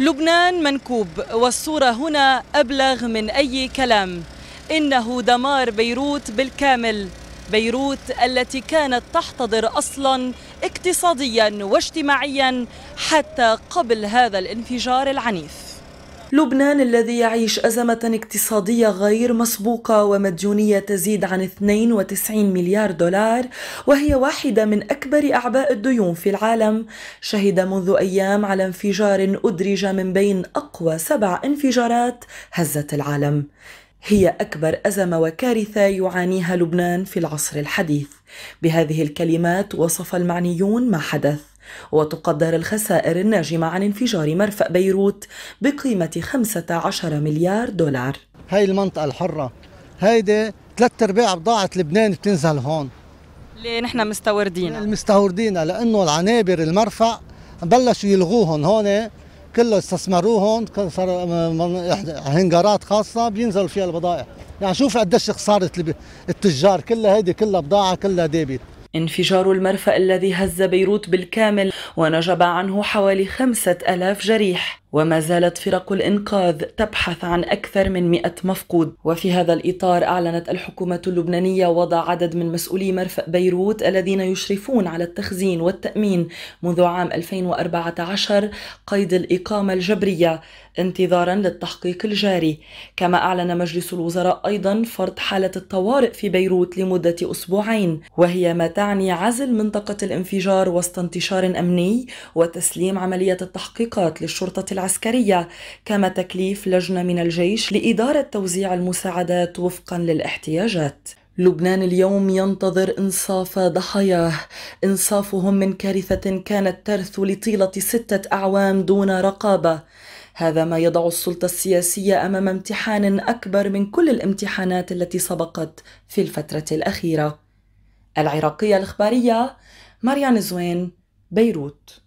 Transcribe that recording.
لبنان منكوب والصورة هنا أبلغ من أي كلام إنه دمار بيروت بالكامل بيروت التي كانت تحتضر أصلا اقتصاديا واجتماعيا حتى قبل هذا الانفجار العنيف لبنان الذي يعيش أزمة اقتصادية غير مسبوقة ومديونية تزيد عن 92 مليار دولار وهي واحدة من أكبر أعباء الديون في العالم شهد منذ أيام على انفجار أدرج من بين أقوى سبع انفجارات هزت العالم هي أكبر أزمة وكارثة يعانيها لبنان في العصر الحديث بهذه الكلمات وصف المعنيون ما حدث وتقدر الخسائر الناجمة عن انفجار مرفأ بيروت بقيمة 15 مليار دولار هاي المنطقة الحرة هيدي ثلاث أرباع بضاعة لبنان بتنزل هون ليه نحن مستوردين؟ مستوردين المستوردين لانه العنابر المرفأ بلشوا يلغوهم هون كله استثمروه هون صار هنجارات خاصه بينزلوا فيها البضائع يعني شوف قديش خساره التجار كلها هيدي كلها بضاعه كلها ديبت انفجار المرفأ الذي هز بيروت بالكامل ونجب عنه حوالي خمسة ألاف جريح وما زالت فرق الإنقاذ تبحث عن أكثر من 100 مفقود وفي هذا الإطار أعلنت الحكومة اللبنانية وضع عدد من مسؤولي مرفأ بيروت الذين يشرفون على التخزين والتأمين منذ عام 2014 قيد الإقامة الجبرية انتظارا للتحقيق الجاري كما أعلن مجلس الوزراء أيضا فرض حالة الطوارئ في بيروت لمدة أسبوعين وهي ما تعني عزل منطقة الانفجار وسط انتشار أمني وتسليم عملية التحقيقات للشرطة العسكرية العسكرية كما تكليف لجنة من الجيش لإدارة توزيع المساعدات وفقا للاحتياجات لبنان اليوم ينتظر انصاف ضحاياه انصافهم من كارثه كانت ترثو لطيله سته اعوام دون رقابه هذا ما يضع السلطه السياسيه امام امتحان اكبر من كل الامتحانات التي سبقت في الفتره الاخيره العراقيه الاخباريه مريان زوين بيروت